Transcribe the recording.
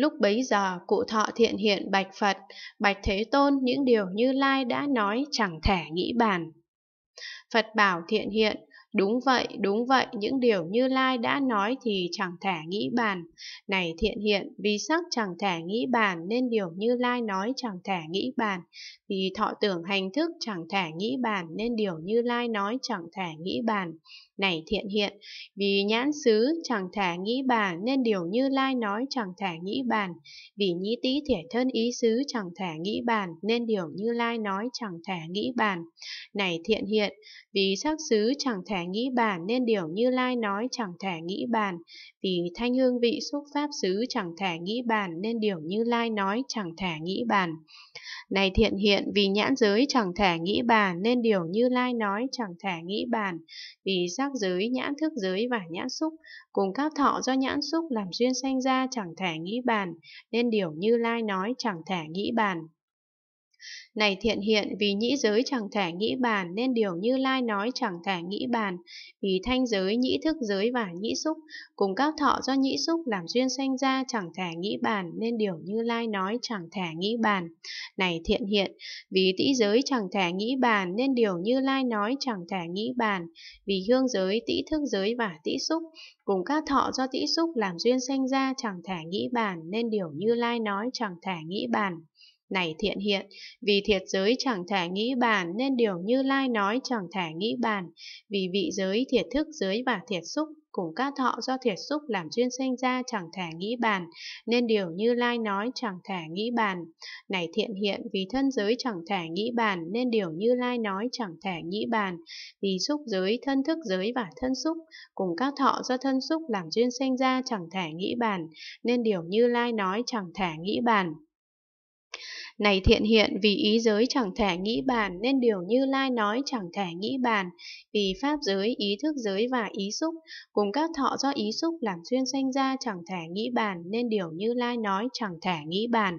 Lúc bấy giờ cụ thọ thiện hiện bạch Phật, bạch Thế Tôn những điều Như Lai đã nói chẳng thể nghĩ bàn. Phật bảo thiện hiện, Đúng vậy, đúng vậy, những điều Như Lai đã nói thì chẳng thể nghĩ bàn. Này thiện hiện, vì sắc chẳng thể nghĩ bàn nên điều Như Lai nói chẳng thể nghĩ bàn. Vì thọ tưởng hành thức chẳng thể nghĩ bàn nên điều Như Lai nói chẳng thể nghĩ bàn. Này thiện hiện, vì nhãn xứ chẳng thể nghĩ bàn nên điều Như Lai nói chẳng thể nghĩ bàn. Vì nhĩ tý thể thân ý xứ chẳng thể nghĩ bàn nên điều Như Lai nói chẳng thể nghĩ bàn. Này thiện hiện, vì sắc xứ chẳng thể thể nghĩ bàn nên điều Như Lai nói chẳng thể nghĩ bàn, vì thanh hương vị xúc pháp xứ chẳng thể nghĩ bàn nên điều Như Lai nói chẳng thể nghĩ bàn. Này thiện hiện vì nhãn giới chẳng thể nghĩ bàn nên điều Như Lai nói chẳng thể nghĩ bàn, vì giác giới, nhãn thức giới và nhãn xúc cùng các thọ do nhãn xúc làm duyên sanh ra chẳng thể nghĩ bàn nên điều Như Lai nói chẳng thể nghĩ bàn. Này thiện hiện vì nhĩ giới chẳng thể nghĩ bàn nên điều như lai nói chẳng thể nghĩ bàn, vì thanh giới, nhĩ thức giới và nhĩ xúc, cùng các thọ do nhĩ xúc làm duyên sanh ra chẳng thể nghĩ bàn nên điều như lai nói chẳng thể nghĩ bàn. Này thiện hiện vì tĩ giới chẳng thể nghĩ bàn nên điều như lai nói chẳng thể nghĩ bàn, vì hương giới, tĩ thức giới và tĩ xúc, cùng các thọ do tĩ xúc làm duyên sanh ra chẳng thể nghĩ bàn nên điều như lai nói chẳng thể nghĩ bàn này thiện hiện, vì thiệt giới chẳng thể nghĩ bàn nên điều Như Lai nói chẳng thể nghĩ bàn, vì vị giới, thiệt thức giới và thiệt xúc cùng các thọ do thiệt xúc làm duyên sinh ra chẳng thể nghĩ bàn, nên điều Như Lai nói chẳng thể nghĩ bàn. Này thiện hiện vì thân giới chẳng thể nghĩ bàn, nên điều Như Lai nói chẳng thể nghĩ bàn, vì xúc giới, thân thức giới và thân xúc cùng các thọ do thân xúc làm duyên sinh ra chẳng thể nghĩ bàn, nên điều Như Lai nói chẳng thể nghĩ bàn. Này thiện hiện vì ý giới chẳng thể nghĩ bàn nên điều như lai nói chẳng thể nghĩ bàn. Vì pháp giới, ý thức giới và ý xúc cùng các thọ do ý xúc làm xuyên sanh ra chẳng thể nghĩ bàn nên điều như lai nói chẳng thể nghĩ bàn.